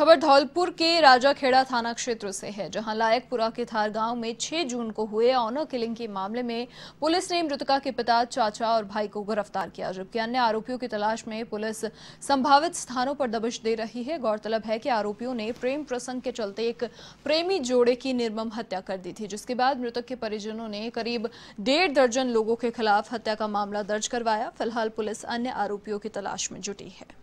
खबर धौलपुर के राजाखेड़ा थाना क्षेत्र से है जहां लायकपुरा के थार गांव में 6 जून को हुए ऑनर किलिंग के मामले में पुलिस ने मृतका के पिता चाचा और भाई को गिरफ्तार किया जबकि अन्य आरोपियों की तलाश में पुलिस संभावित स्थानों पर दबिश दे रही है गौरतलब है कि आरोपियों ने प्रेम प्रसंग के चलते एक प्रेमी जोड़े की निर्मम हत्या कर दी थी जिसके बाद मृतक के परिजनों ने करीब डेढ़ दर्जन लोगों के खिलाफ हत्या का मामला दर्ज करवाया फिलहाल पुलिस अन्य आरोपियों की तलाश में जुटी है